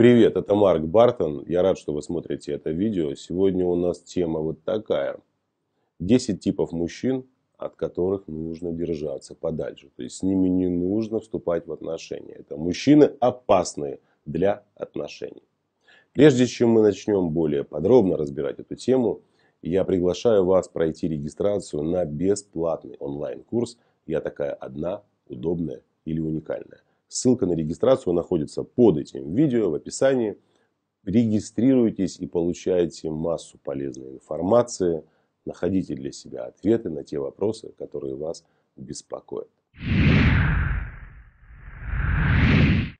Привет, это Марк Бартон. Я рад, что вы смотрите это видео. Сегодня у нас тема вот такая. 10 типов мужчин, от которых нужно держаться подальше. То есть с ними не нужно вступать в отношения. Это мужчины опасные для отношений. Прежде чем мы начнем более подробно разбирать эту тему, я приглашаю вас пройти регистрацию на бесплатный онлайн-курс «Я такая одна, удобная или уникальная». Ссылка на регистрацию находится под этим видео в описании. Регистрируйтесь и получайте массу полезной информации. Находите для себя ответы на те вопросы, которые вас беспокоят.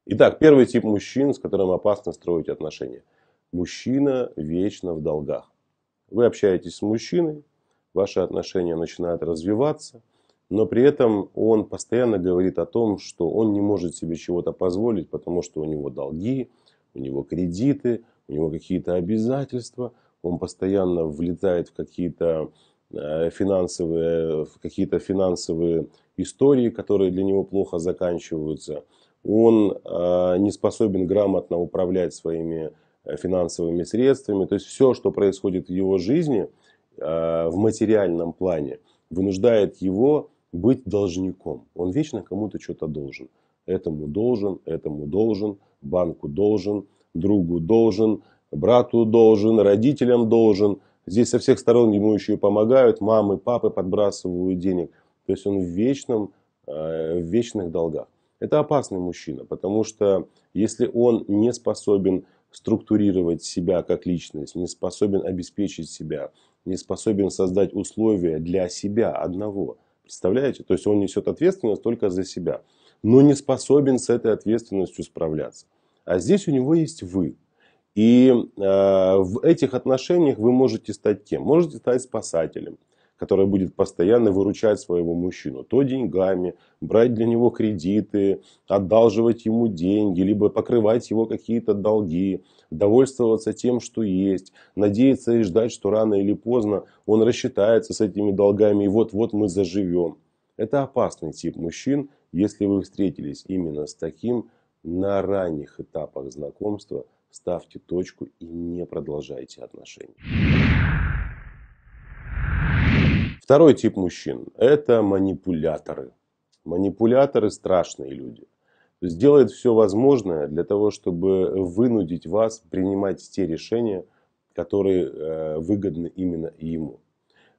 Итак, первый тип мужчин, с которым опасно строить отношения. Мужчина вечно в долгах. Вы общаетесь с мужчиной, ваши отношения начинают развиваться – но при этом он постоянно говорит о том, что он не может себе чего-то позволить, потому что у него долги, у него кредиты, у него какие-то обязательства, он постоянно влетает в какие-то э, финансовые, в какие-то финансовые истории, которые для него плохо заканчиваются. Он э, не способен грамотно управлять своими э, финансовыми средствами. То есть все, что происходит в его жизни в материальном плане, вынуждает его быть должником. Он вечно кому-то что-то должен. Этому должен, этому должен, банку должен, другу должен, брату должен, родителям должен. Здесь со всех сторон ему еще и помогают, мамы, папы подбрасывают денег. То есть он в, вечном, э, в вечных долгах. Это опасный мужчина, потому что если он не способен структурировать себя как личность, не способен обеспечить себя, не способен создать условия для себя одного – Представляете? То есть он несет ответственность только за себя, но не способен с этой ответственностью справляться. А здесь у него есть вы. И э, в этих отношениях вы можете стать кем? Можете стать спасателем, которая будет постоянно выручать своего мужчину. То деньгами, брать для него кредиты, одалживать ему деньги, либо покрывать его какие-то долги, довольствоваться тем, что есть, надеяться и ждать, что рано или поздно он рассчитается с этими долгами и вот-вот мы заживем. Это опасный тип мужчин, если вы встретились именно с таким, на ранних этапах знакомства ставьте точку и не продолжайте отношения. Второй тип мужчин – это манипуляторы. Манипуляторы – страшные люди. Сделают все возможное для того, чтобы вынудить вас принимать те решения, которые э, выгодны именно ему.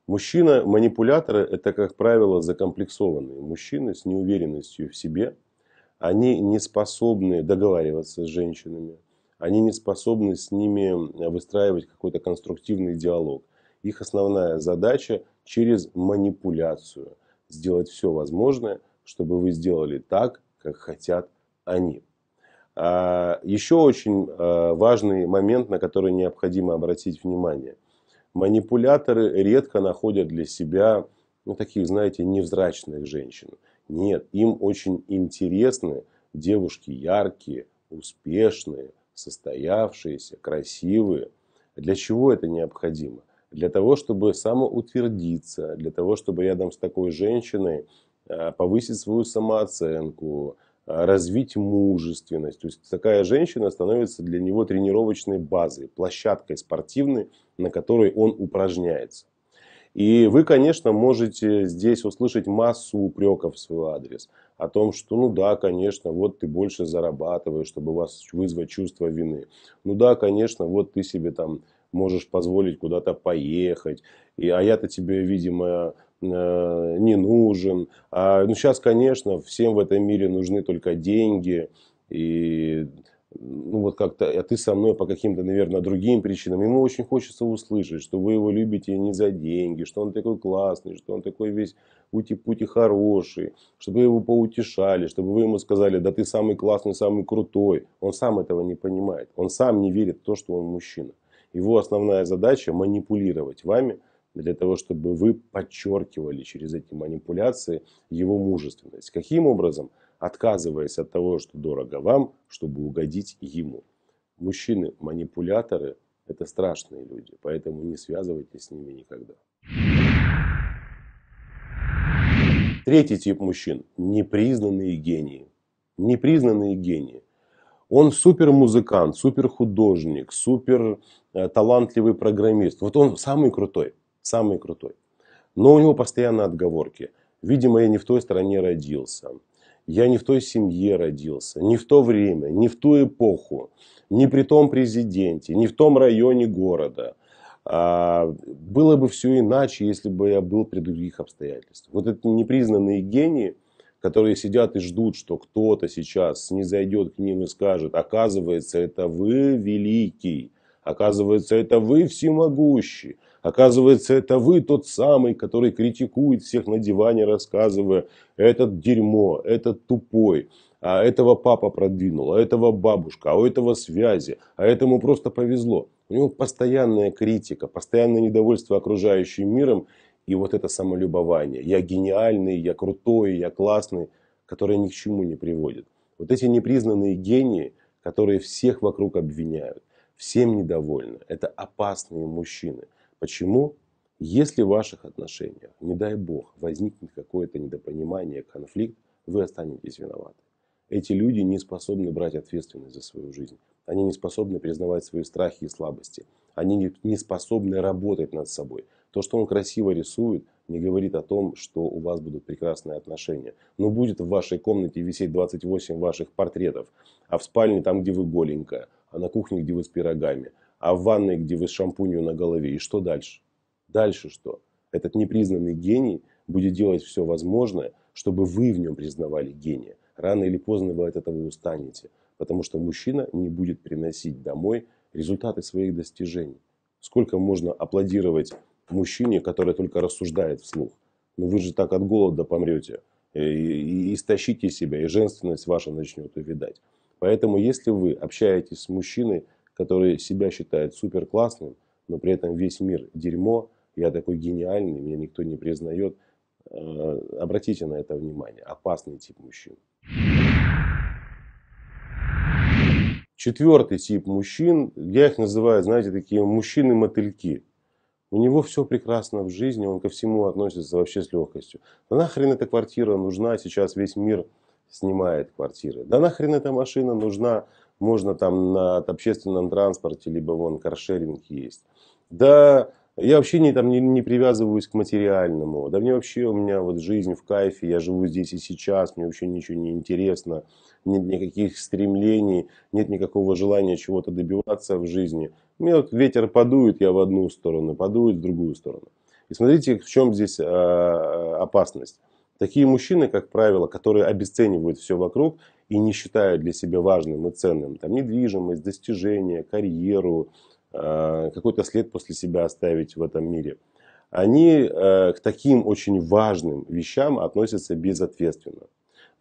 Мужчина-манипуляторы – это, как правило, закомплексованные мужчины с неуверенностью в себе. Они не способны договариваться с женщинами. Они не способны с ними э, выстраивать какой-то конструктивный диалог. Их основная задача через манипуляцию. Сделать все возможное, чтобы вы сделали так, как хотят они. А, Еще очень а, важный момент, на который необходимо обратить внимание. Манипуляторы редко находят для себя ну, таких, знаете, невзрачных женщин. Нет, им очень интересны девушки яркие, успешные, состоявшиеся, красивые. Для чего это необходимо? для того, чтобы самоутвердиться, для того, чтобы рядом с такой женщиной а, повысить свою самооценку, а, развить мужественность. То есть такая женщина становится для него тренировочной базой, площадкой спортивной, на которой он упражняется. И вы, конечно, можете здесь услышать массу упреков в свой адрес. О том, что ну да, конечно, вот ты больше зарабатываешь, чтобы вас вызвать чувство вины. Ну да, конечно, вот ты себе там можешь позволить куда-то поехать, и, а я-то тебе, видимо, э, не нужен. А, ну, сейчас, конечно, всем в этом мире нужны только деньги, и ну вот как-то, а ты со мной по каким-то, наверное, другим причинам. Ему очень хочется услышать, что вы его любите не за деньги, что он такой классный, что он такой весь ути-пути хороший, чтобы вы его поутешали, чтобы вы ему сказали, да ты самый классный, самый крутой. Он сам этого не понимает, он сам не верит в то, что он мужчина. Его основная задача манипулировать вами для того, чтобы вы подчеркивали через эти манипуляции его мужественность. Каким образом? Отказываясь от того, что дорого вам, чтобы угодить ему. Мужчины-манипуляторы – это страшные люди, поэтому не связывайтесь с ними никогда. Третий тип мужчин – непризнанные гении. Непризнанные гении – он супер музыкант, супер художник, супер талантливый программист. Вот он самый крутой, самый крутой. Но у него постоянно отговорки. Видимо, я не в той стране родился. Я не в той семье родился, не в то время, не в ту эпоху, не при том президенте, не в том районе города. А, было бы все иначе, если бы я был при других обстоятельствах. Вот это непризнанные гении, которые сидят и ждут, что кто-то сейчас не зайдет к ним и скажет, оказывается, это вы великий, оказывается, это вы всемогущий, оказывается, это вы тот самый, который критикует всех на диване, рассказывая, этот дерьмо, этот тупой, а этого папа продвинул, а этого бабушка, а у этого связи, а этому просто повезло. У него постоянная критика, постоянное недовольство окружающим миром, и вот это самолюбование. Я гениальный, я крутой, я классный, которое ни к чему не приводит. Вот эти непризнанные гении, которые всех вокруг обвиняют, всем недовольны, это опасные мужчины. Почему? Если в ваших отношениях, не дай бог, возникнет какое-то недопонимание, конфликт, вы останетесь виноваты. Эти люди не способны брать ответственность за свою жизнь. Они не способны признавать свои страхи и слабости. Они не способны работать над собой. То, что он красиво рисует, не говорит о том, что у вас будут прекрасные отношения. Но будет в вашей комнате висеть 28 ваших портретов, а в спальне там, где вы голенькая, а на кухне, где вы с пирогами, а в ванной, где вы с шампунью на голове. И что дальше? Дальше что? Этот непризнанный гений будет делать все возможное, чтобы вы в нем признавали гения. Рано или поздно вы от этого устанете, потому что мужчина не будет приносить домой результаты своих достижений. Сколько можно аплодировать мужчине, который только рассуждает вслух. Ну вы же так от голода помрете, э, и, и истощите себя, и женственность ваша начнет увидать. Поэтому если вы общаетесь с мужчиной, который себя считает супер классным, но при этом весь мир дерьмо, я такой гениальный, меня никто не признает, э, обратите на это внимание. Опасный тип мужчин. Четвертый тип мужчин, я их называю, знаете, такие мужчины-мотыльки. У него все прекрасно в жизни, он ко всему относится вообще с легкостью. Да нахрен эта квартира нужна, сейчас весь мир снимает квартиры. Да нахрен эта машина нужна, можно там на общественном транспорте, либо вон каршеринг есть. Да я вообще не, там, не, не привязываюсь к материальному. Да мне вообще, у меня вот жизнь в кайфе, я живу здесь и сейчас, мне вообще ничего не интересно нет никаких стремлений, нет никакого желания чего-то добиваться в жизни. Мне вот ветер подует, я в одну сторону, подует в другую сторону. И смотрите, в чем здесь э, опасность. Такие мужчины, как правило, которые обесценивают все вокруг и не считают для себя важным и ценным там, недвижимость, достижения, карьеру, э, какой-то след после себя оставить в этом мире – они э, к таким очень важным вещам относятся безответственно.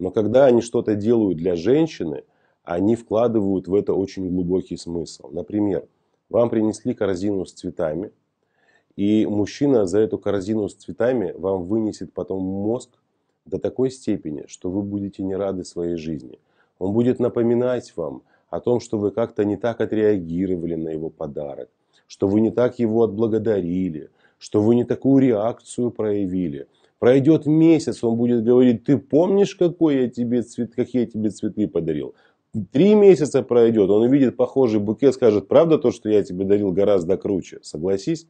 Но когда они что-то делают для женщины, они вкладывают в это очень глубокий смысл. Например, вам принесли корзину с цветами, и мужчина за эту корзину с цветами вам вынесет потом мозг до такой степени, что вы будете не рады своей жизни. Он будет напоминать вам о том, что вы как-то не так отреагировали на его подарок, что вы не так его отблагодарили, что вы не такую реакцию проявили – Пройдет месяц, он будет говорить, ты помнишь, какой я тебе цвет, какие я тебе цветы подарил? Три месяца пройдет, он увидит похожий букет, скажет, правда то, что я тебе дарил гораздо круче, согласись?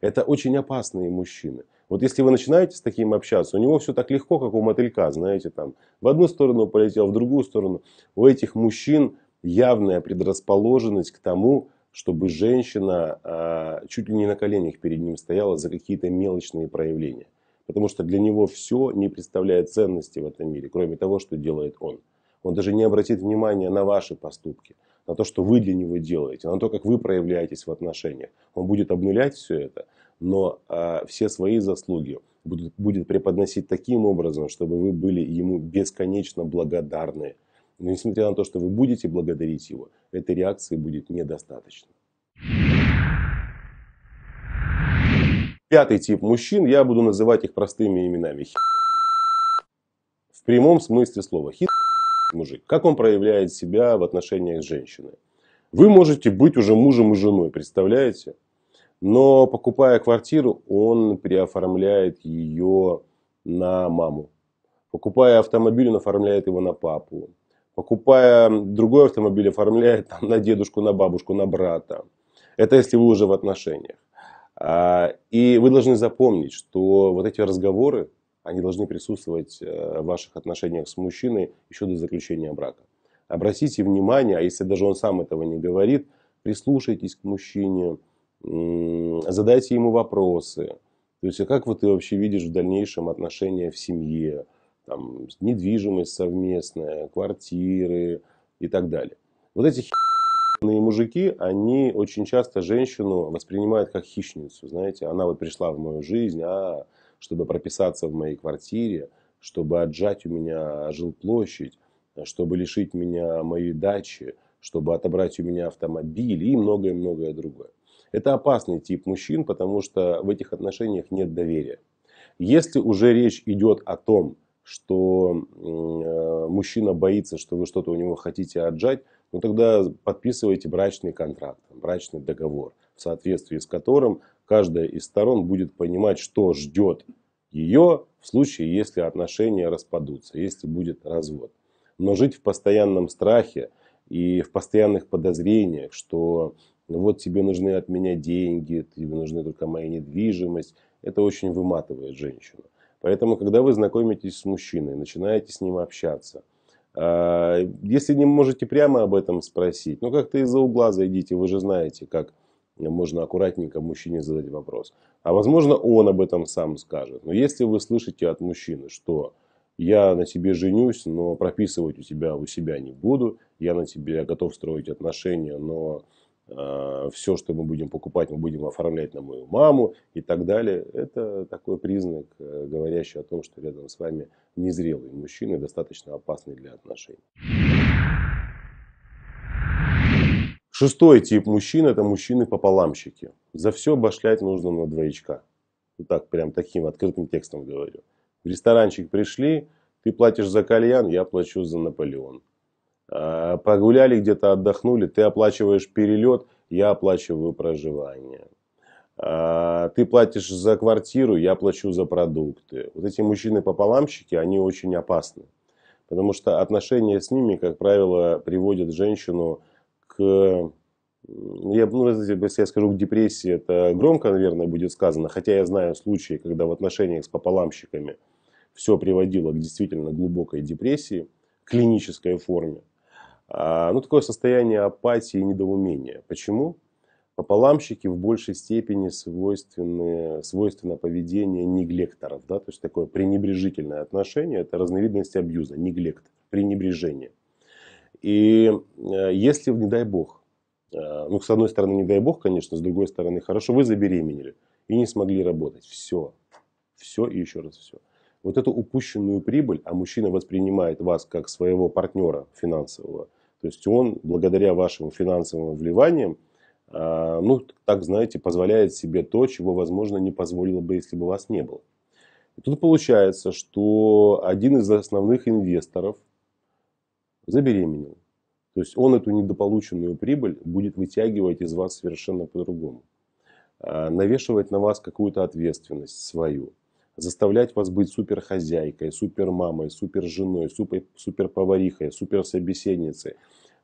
Это очень опасные мужчины. Вот если вы начинаете с таким общаться, у него все так легко, как у мотылька, знаете, там в одну сторону полетел, в другую сторону. У этих мужчин явная предрасположенность к тому, чтобы женщина а, чуть ли не на коленях перед ним стояла за какие-то мелочные проявления потому что для него все не представляет ценности в этом мире, кроме того, что делает он. Он даже не обратит внимания на ваши поступки, на то, что вы для него делаете, на то, как вы проявляетесь в отношениях. Он будет обнулять все это, но э, все свои заслуги будет, будет преподносить таким образом, чтобы вы были ему бесконечно благодарны. Но несмотря на то, что вы будете благодарить его, этой реакции будет недостаточно. Пятый тип мужчин, я буду называть их простыми именами. хи В прямом смысле слова. хи мужик. Как он проявляет себя в отношениях с женщиной. Вы можете быть уже мужем и женой, представляете? Но покупая квартиру, он переоформляет ее на маму. Покупая автомобиль, он оформляет его на папу. Покупая другой автомобиль, оформляет там, на дедушку, на бабушку, на брата. Это если вы уже в отношениях. А, и вы должны запомнить, что вот эти разговоры, они должны присутствовать э, в ваших отношениях с мужчиной еще до заключения брака. Обратите внимание, а если даже он сам этого не говорит, прислушайтесь к мужчине, задайте ему вопросы. То есть, а как вот ты вообще видишь в дальнейшем отношения в семье, там, недвижимость совместная, квартиры и так далее. Вот эти Иные мужики, они очень часто женщину воспринимают как хищницу, знаете. Она вот пришла в мою жизнь, а, чтобы прописаться в моей квартире, чтобы отжать у меня жилплощадь, чтобы лишить меня моей дачи, чтобы отобрать у меня автомобиль и многое-многое другое. Это опасный тип мужчин, потому что в этих отношениях нет доверия. Если уже речь идет о том, что э, мужчина боится, что вы что-то у него хотите отжать, ну тогда подписывайте брачный контракт, брачный договор, в соответствии с которым каждая из сторон будет понимать, что ждет ее в случае, если отношения распадутся, если будет развод. Но жить в постоянном страхе и в постоянных подозрениях, что вот тебе нужны от меня деньги, тебе нужны только моя недвижимость, это очень выматывает женщину. Поэтому, когда вы знакомитесь с мужчиной, начинаете с ним общаться – а, если не можете прямо об этом спросить, ну как-то из-за угла зайдите, вы же знаете, как можно аккуратненько мужчине задать вопрос. А возможно, он об этом сам скажет. Но если вы слышите от мужчины, что я на тебе женюсь, но прописывать у тебя у себя не буду, я на тебе готов строить отношения, но Э, все, что мы будем покупать, мы будем оформлять на мою маму и так далее. Это такой признак, э, говорящий о том, что рядом с вами незрелый мужчина, достаточно опасный для отношений. Шестой тип мужчин – это мужчины-пополамщики. За все обошлять нужно на двоечка. Вот так, прям таким открытым текстом говорю. В ресторанчик пришли, ты платишь за кальян, я плачу за Наполеон. Э, погуляли где-то, отдохнули, ты оплачиваешь перелет, я оплачиваю проживание. Э, ты платишь за квартиру, я плачу за продукты. Вот эти мужчины-пополамщики, они очень опасны. Потому что отношения с ними, как правило, приводят женщину к я, ну, если я скажу к депрессии, это громко, наверное, будет сказано, хотя я знаю случаи, когда в отношениях с пополамщиками все приводило к действительно глубокой депрессии, клинической форме. А, ну, такое состояние апатии и недоумения. Почему? Пополамщики в большей степени свойственны, свойственно поведение неглекторов, да, то есть такое пренебрежительное отношение, это разновидность абьюза, неглект, пренебрежение. И э, если, не дай бог, э, ну, с одной стороны, не дай бог, конечно, с другой стороны, хорошо, вы забеременели и не смогли работать, все, все и еще раз все. Вот эту упущенную прибыль, а мужчина воспринимает вас как своего партнера финансового – то есть он, благодаря вашим финансовым вливаниям, а, ну, так, знаете, позволяет себе то, чего, возможно, не позволило бы, если бы вас не было. И тут получается, что один из основных инвесторов забеременел. То есть он эту недополученную прибыль будет вытягивать из вас совершенно по-другому. А, навешивать на вас какую-то ответственность свою – заставлять вас быть суперхозяйкой, супермамой, суперженой, супер, суперповарихой, суперсобеседницей,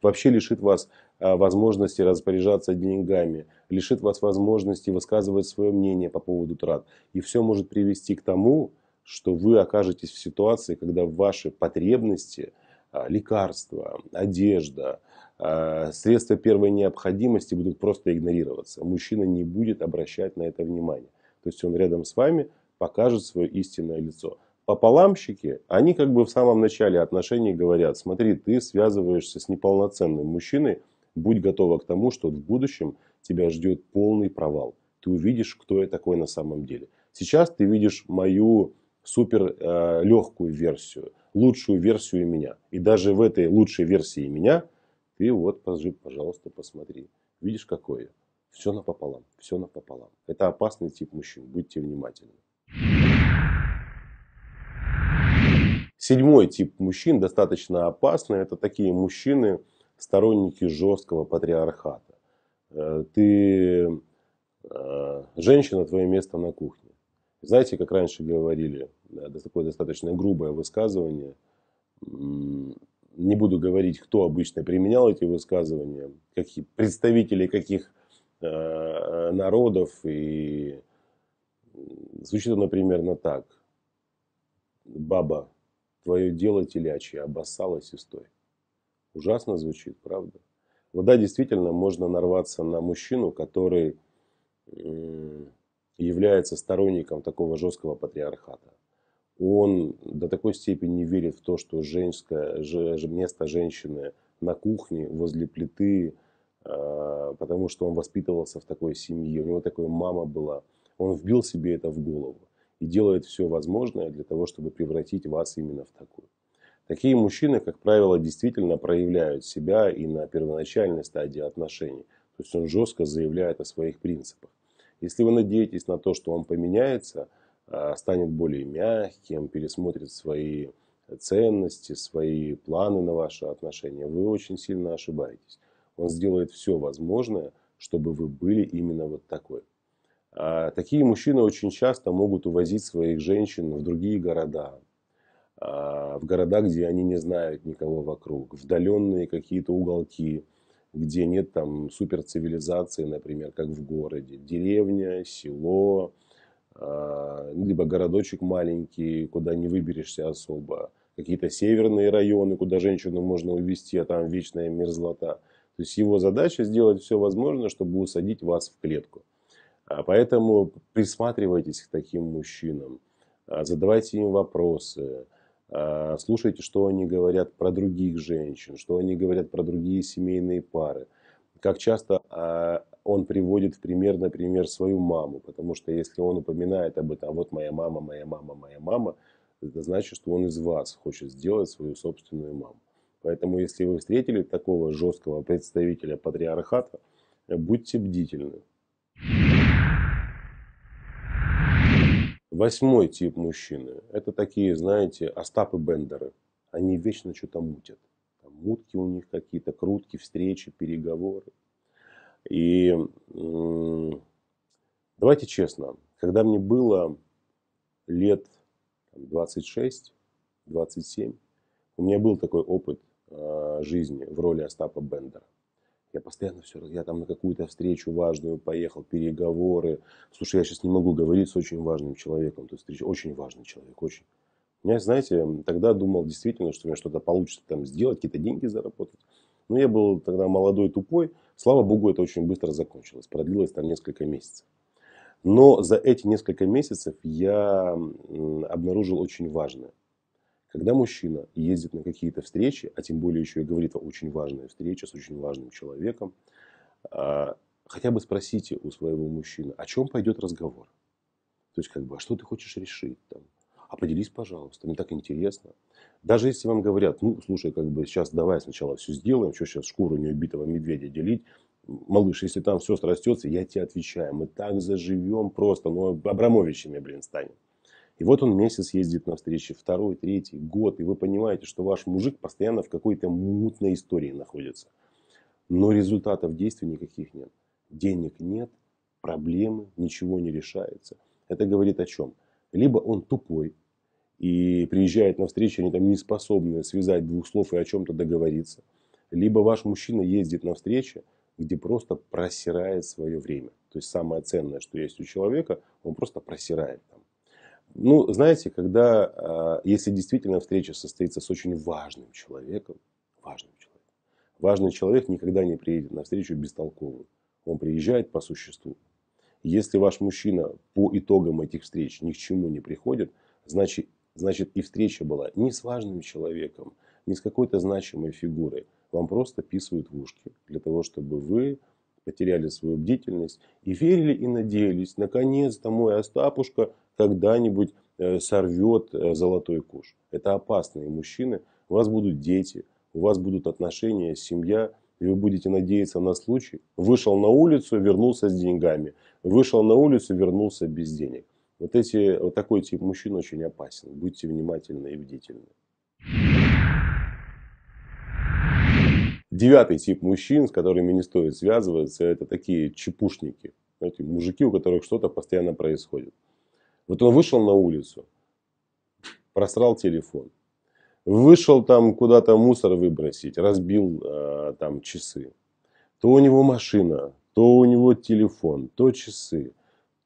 вообще лишит вас а, возможности распоряжаться деньгами, лишит вас возможности высказывать свое мнение по поводу трат. И все может привести к тому, что вы окажетесь в ситуации, когда ваши потребности, а, лекарства, одежда, а, средства первой необходимости будут просто игнорироваться. Мужчина не будет обращать на это внимание. То есть он рядом с вами, покажет свое истинное лицо. Пополамщики, они как бы в самом начале отношений говорят, смотри, ты связываешься с неполноценным мужчиной, будь готова к тому, что в будущем тебя ждет полный провал. Ты увидишь, кто я такой на самом деле. Сейчас ты видишь мою супер э, легкую версию, лучшую версию меня. И даже в этой лучшей версии меня ты вот, пожалуйста, посмотри. Видишь, какое я? Все напополам, все напополам. Это опасный тип мужчин, будьте внимательны. Седьмой тип мужчин достаточно опасный. Это такие мужчины, сторонники жесткого патриархата. Э, ты э, женщина, твое место на кухне. Знаете, как раньше говорили, это такое достаточно грубое высказывание. Не буду говорить, кто обычно применял эти высказывания, какие представители каких э, народов и Звучит оно примерно так. Баба, твое дело телячье, обоссалась и стой. Ужасно звучит, правда? Вот да, действительно, можно нарваться на мужчину, который является сторонником такого жесткого патриархата. Он до такой степени верит в то, что женское, место женщины на кухне, возле плиты, а, потому что он воспитывался в такой семье, у него такая мама была – он вбил себе это в голову и делает все возможное для того, чтобы превратить вас именно в такую. Такие мужчины, как правило, действительно проявляют себя и на первоначальной стадии отношений. То есть он жестко заявляет о своих принципах. Если вы надеетесь на то, что он поменяется, а, станет более мягким, пересмотрит свои ценности, свои планы на ваши отношения, вы очень сильно ошибаетесь. Он сделает все возможное, чтобы вы были именно вот такой. А, такие мужчины очень часто могут увозить своих женщин в другие города, а, в города, где они не знают никого вокруг, в удаленные какие-то уголки, где нет там суперцивилизации, например, как в городе, деревня, село, а, либо городочек маленький, куда не выберешься особо, какие-то северные районы, куда женщину можно увезти, а там вечная мерзлота. То есть его задача сделать все возможное, чтобы усадить вас в клетку – а поэтому присматривайтесь к таким мужчинам, а, задавайте им вопросы, а, слушайте, что они говорят про других женщин, что они говорят про другие семейные пары. Как часто он приводит в пример, например, свою маму, потому что если он упоминает об этом, вот моя мама, моя мама, моя мама, это значит, что он из вас хочет сделать свою собственную маму. Поэтому, если вы встретили такого жесткого представителя патриархата, будьте бдительны. Восьмой тип мужчины – это такие, знаете, Остапы Бендеры. Они вечно что-то мутят. Там мутки у них какие-то, крутки, встречи, переговоры. И давайте честно, когда мне было лет 26-27, у меня был такой опыт а, жизни в роли Остапа Бендера. Я постоянно все, я там на какую-то встречу важную поехал, переговоры. Слушай, я сейчас не могу говорить с очень важным человеком. То есть встреча очень важный человек, очень. Я, знаете, тогда думал действительно, что у меня что-то получится там сделать, какие-то деньги заработать. Но я был тогда молодой, тупой. Слава богу, это очень быстро закончилось. Продлилось там несколько месяцев. Но за эти несколько месяцев я обнаружил очень важное – когда мужчина ездит на какие-то встречи, а тем более еще и говорит о очень важной встрече с очень важным человеком, а, хотя бы спросите у своего мужчины, о чем пойдет разговор. То есть, как бы, а что ты хочешь решить там? А поделись, пожалуйста, мне так интересно. Даже если вам говорят, ну, слушай, как бы сейчас давай сначала все сделаем, что сейчас шкуру неубитого медведя делить, малыш, если там все срастется, я тебе отвечаю, мы так заживем просто, ну, Абрамовичами, блин, станем. И вот он месяц ездит на встречи, второй, третий, год, и вы понимаете, что ваш мужик постоянно в какой-то мутной истории находится. Но результатов действий никаких нет. Денег нет, проблемы, ничего не решается. Это говорит о чем? Либо он тупой, и приезжает на встречу, они там не способны связать двух слов и о чем-то договориться. Либо ваш мужчина ездит на встречи, где просто просирает свое время. То есть самое ценное, что есть у человека, он просто просирает ну, знаете, когда, а, если действительно встреча состоится с очень важным человеком, важным человеком, важный человек никогда не приедет на встречу бестолковым. Он приезжает по существу. Если ваш мужчина по итогам этих встреч ни к чему не приходит, значит, значит и встреча была не с важным человеком, не с какой-то значимой фигурой. Вам просто писают в ушки для того, чтобы вы потеряли свою бдительность и верили и надеялись, наконец-то мой Остапушка когда-нибудь э, сорвет э, золотой куш. Это опасные мужчины, у вас будут дети, у вас будут отношения, семья, и вы будете надеяться на случай. Вышел на улицу, вернулся с деньгами. Вышел на улицу, вернулся без денег. Вот, эти, вот такой тип мужчин очень опасен. Будьте внимательны и бдительны. Девятый тип мужчин, с которыми не стоит связываться, это такие чепушники. Знаете, мужики, у которых что-то постоянно происходит. Вот он вышел на улицу, просрал телефон, вышел там куда-то мусор выбросить, разбил э, там часы. То у него машина, то у него телефон, то часы,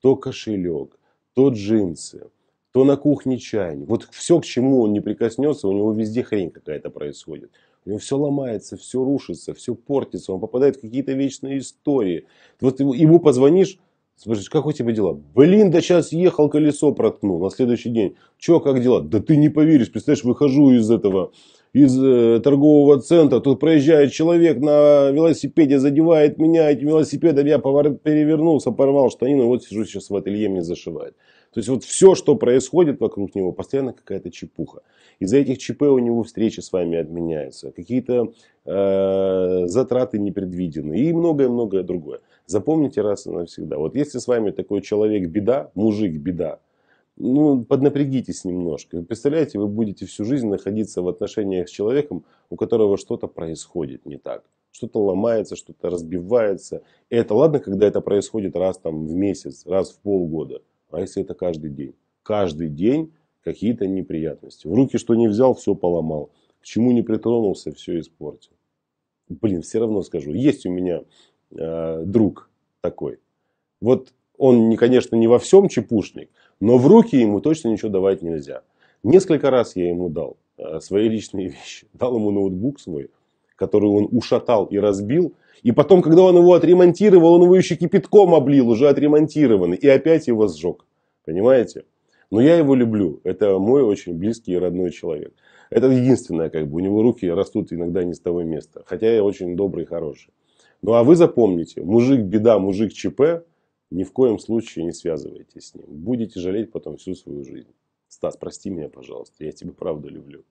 то кошелек, то джинсы, то на кухне чайник. Вот все, к чему он не прикоснется, у него везде хрень какая-то происходит. У него все ломается, все рушится, все портится, он попадает в какие-то вечные истории. Вот ему позвонишь, Спрашиваешь, как у тебя дела? Блин, да сейчас ехал, колесо проткнул на следующий день. Че, как дела? Да ты не поверишь, представляешь, выхожу из этого, из э, торгового центра, тут проезжает человек на велосипеде, задевает меня этим велосипедом, я повор... перевернулся, порвал штанину, вот сижу сейчас в ателье, мне зашивает. То есть вот все, что происходит вокруг него, постоянно какая-то чепуха. Из-за этих ЧП у него встречи с вами отменяются, какие-то э, затраты непредвиденные и многое-многое другое. Запомните раз и навсегда. Вот если с вами такой человек беда, мужик беда, ну, поднапрягитесь немножко. представляете, вы будете всю жизнь находиться в отношениях с человеком, у которого что-то происходит не так. Что-то ломается, что-то разбивается. И это ладно, когда это происходит раз там в месяц, раз в полгода. А если это каждый день? Каждый день какие-то неприятности. В руки что не взял, все поломал. К чему не притронулся, все испортил. Блин, все равно скажу. Есть у меня э, друг такой. Вот он, не, конечно, не во всем чепушник, но в руки ему точно ничего давать нельзя. Несколько раз я ему дал э, свои личные вещи. Дал ему ноутбук свой, который он ушатал и разбил, и потом, когда он его отремонтировал, он его еще кипятком облил, уже отремонтированный. И опять его сжег. Понимаете? Но я его люблю. Это мой очень близкий и родной человек. Это единственное, как бы. У него руки растут иногда не с того места. Хотя я очень добрый и хороший. Ну а вы запомните, мужик беда, мужик ЧП, ни в коем случае не связывайтесь с ним. Будете жалеть потом всю свою жизнь. Стас, прости меня, пожалуйста, я тебя правда люблю.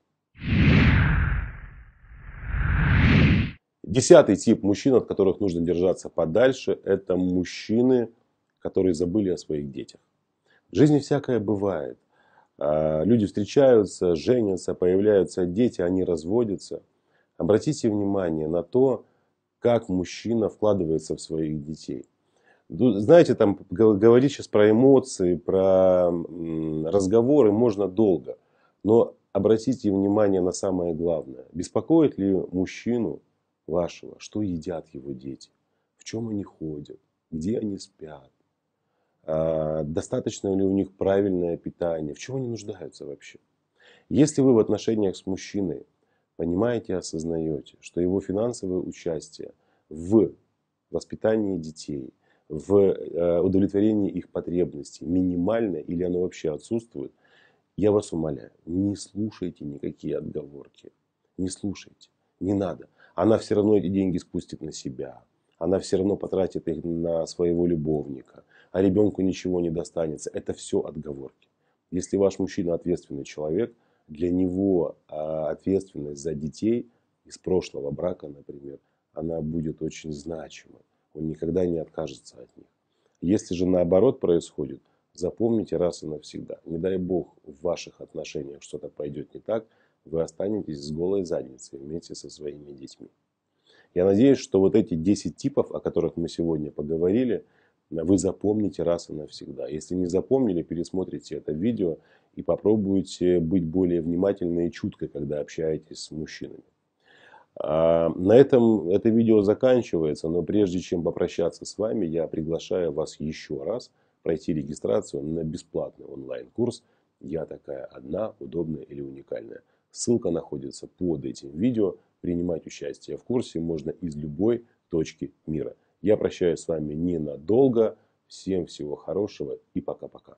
Десятый тип мужчин, от которых нужно держаться подальше, это мужчины, которые забыли о своих детях. В жизни всякое бывает. А, люди встречаются, женятся, появляются дети, они разводятся. Обратите внимание на то, как мужчина вкладывается в своих детей. Ну, знаете, там говорить сейчас про эмоции, про разговоры можно долго, но обратите внимание на самое главное. Беспокоит ли мужчину вашего, что едят его дети, в чем они ходят, где они спят, а, достаточно ли у них правильное питание, в чем они нуждаются вообще. Если вы в отношениях с мужчиной понимаете, осознаете, что его финансовое участие в воспитании детей, в э, удовлетворении их потребностей минимально или оно вообще отсутствует, я вас умоляю, не слушайте никакие отговорки. Не слушайте. Не надо она все равно эти деньги спустит на себя. Она все равно потратит их на своего любовника. А ребенку ничего не достанется. Это все отговорки. Если ваш мужчина ответственный человек, для него а, ответственность за детей из прошлого брака, например, она будет очень значима. Он никогда не откажется от них. Если же наоборот происходит, запомните раз и навсегда. Не дай бог в ваших отношениях что-то пойдет не так – вы останетесь с голой задницей вместе со своими детьми. Я надеюсь, что вот эти 10 типов, о которых мы сегодня поговорили, вы запомните раз и навсегда. Если не запомнили, пересмотрите это видео и попробуйте быть более внимательной и чуткой, когда общаетесь с мужчинами. А, на этом это видео заканчивается, но прежде чем попрощаться с вами, я приглашаю вас еще раз пройти регистрацию на бесплатный онлайн-курс «Я такая одна, удобная или уникальная». Ссылка находится под этим видео. Принимать участие в курсе можно из любой точки мира. Я прощаюсь с вами ненадолго. Всем всего хорошего и пока-пока.